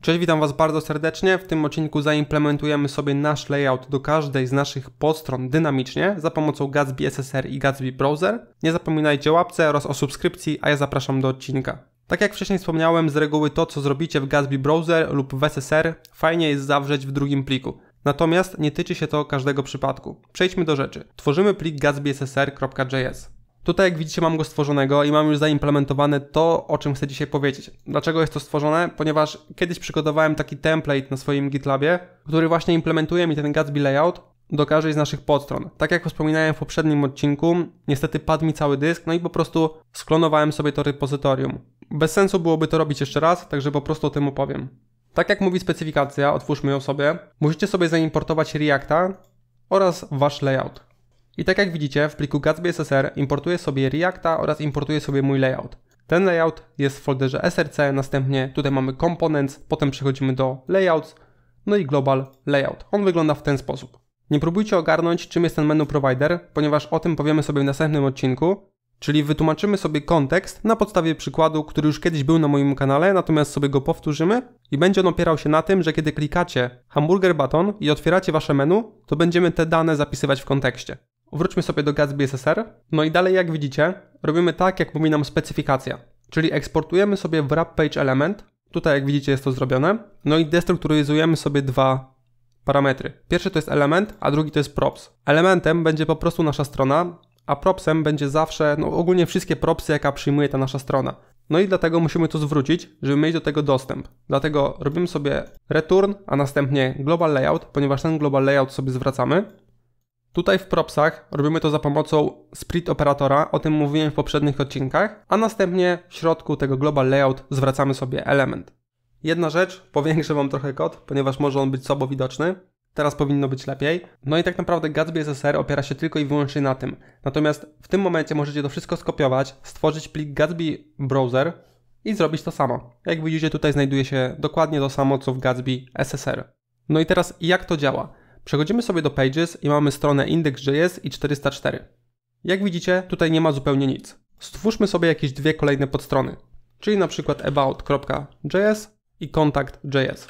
Cześć, witam Was bardzo serdecznie. W tym odcinku zaimplementujemy sobie nasz layout do każdej z naszych podstron dynamicznie za pomocą Gatsby SSR i Gatsby Browser. Nie zapominajcie o łapce oraz o subskrypcji, a ja zapraszam do odcinka. Tak jak wcześniej wspomniałem, z reguły to, co zrobicie w Gatsby Browser lub w SSR, fajnie jest zawrzeć w drugim pliku. Natomiast nie tyczy się to każdego przypadku. Przejdźmy do rzeczy. Tworzymy plik gatsby.ssr.js. Tutaj jak widzicie mam go stworzonego i mam już zaimplementowane to, o czym chcę dzisiaj powiedzieć. Dlaczego jest to stworzone? Ponieważ kiedyś przygotowałem taki template na swoim GitLabie, który właśnie implementuje mi ten Gatsby layout do każdej z naszych podstron. Tak jak wspominałem w poprzednim odcinku, niestety padł mi cały dysk, no i po prostu sklonowałem sobie to repozytorium. Bez sensu byłoby to robić jeszcze raz, także po prostu o tym opowiem. Tak jak mówi specyfikacja, otwórzmy ją sobie, musicie sobie zaimportować Reacta oraz wasz layout. I tak jak widzicie, w pliku Gatsby SSR importuję sobie Reacta oraz importuję sobie mój layout. Ten layout jest w folderze SRC, następnie tutaj mamy Components, potem przechodzimy do Layouts, no i Global Layout. On wygląda w ten sposób. Nie próbujcie ogarnąć, czym jest ten menu provider, ponieważ o tym powiemy sobie w następnym odcinku, czyli wytłumaczymy sobie kontekst na podstawie przykładu, który już kiedyś był na moim kanale, natomiast sobie go powtórzymy i będzie on opierał się na tym, że kiedy klikacie hamburger button i otwieracie wasze menu, to będziemy te dane zapisywać w kontekście. Wróćmy sobie do Gatsby SSR. No i dalej jak widzicie, robimy tak jak mówi nam specyfikacja, czyli eksportujemy sobie wrap page element, tutaj jak widzicie jest to zrobione, no i destrukturyzujemy sobie dwa parametry. Pierwszy to jest element, a drugi to jest props. Elementem będzie po prostu nasza strona, a propsem będzie zawsze, no ogólnie wszystkie propsy, jaka przyjmuje ta nasza strona. No i dlatego musimy to zwrócić, żeby mieć do tego dostęp. Dlatego robimy sobie return, a następnie global layout, ponieważ ten global layout sobie zwracamy. Tutaj w propsach robimy to za pomocą split operatora, o tym mówiłem w poprzednich odcinkach, a następnie w środku tego global layout zwracamy sobie element. Jedna rzecz, powiększę Wam trochę kod, ponieważ może on być sobą widoczny. Teraz powinno być lepiej. No i tak naprawdę Gatsby SSR opiera się tylko i wyłącznie na tym. Natomiast w tym momencie możecie to wszystko skopiować, stworzyć plik Gatsby Browser i zrobić to samo. Jak widzicie tutaj znajduje się dokładnie to samo co w Gatsby SSR. No i teraz jak to działa? Przechodzimy sobie do Pages i mamy stronę index.js i 404. Jak widzicie, tutaj nie ma zupełnie nic. Stwórzmy sobie jakieś dwie kolejne podstrony, czyli na przykład about.js i contact.js.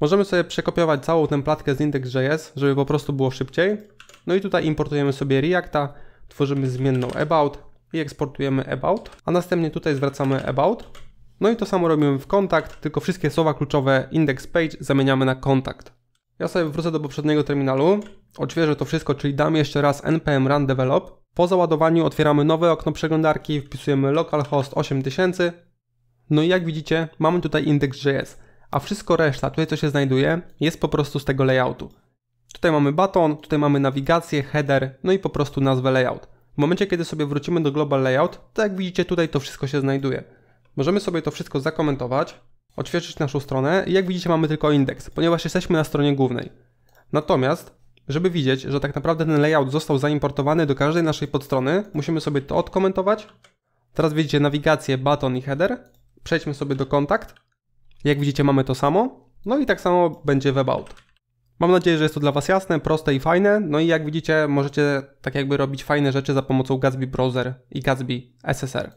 Możemy sobie przekopiować całą tę platkę z index.js, żeby po prostu było szybciej. No i tutaj importujemy sobie Reacta, tworzymy zmienną about i eksportujemy about, a następnie tutaj zwracamy about. No i to samo robimy w kontakt, tylko wszystkie słowa kluczowe index page zamieniamy na kontakt. Ja sobie wrócę do poprzedniego terminalu, odświeżę to wszystko, czyli dam jeszcze raz npm run develop. Po załadowaniu otwieramy nowe okno przeglądarki, wpisujemy localhost 8000. No i jak widzicie, mamy tutaj index.js, a wszystko reszta, tutaj co się znajduje, jest po prostu z tego layoutu. Tutaj mamy baton, tutaj mamy nawigację, header, no i po prostu nazwę layout. W momencie, kiedy sobie wrócimy do global layout, tak jak widzicie, tutaj to wszystko się znajduje. Możemy sobie to wszystko zakomentować, odświeżyć naszą stronę i jak widzicie mamy tylko indeks, ponieważ jesteśmy na stronie głównej. Natomiast, żeby widzieć, że tak naprawdę ten layout został zaimportowany do każdej naszej podstrony, musimy sobie to odkomentować. Teraz widzicie nawigację, baton i header. Przejdźmy sobie do kontakt. Jak widzicie mamy to samo. No i tak samo będzie webout. Mam nadzieję, że jest to dla Was jasne, proste i fajne. No i jak widzicie, możecie tak jakby robić fajne rzeczy za pomocą Gatsby Browser i Gatsby SSR.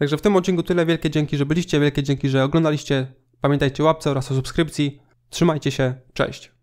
Także w tym odcinku tyle. Wielkie dzięki, że byliście, wielkie dzięki, że oglądaliście. Pamiętajcie o łapce oraz o subskrypcji. Trzymajcie się, cześć.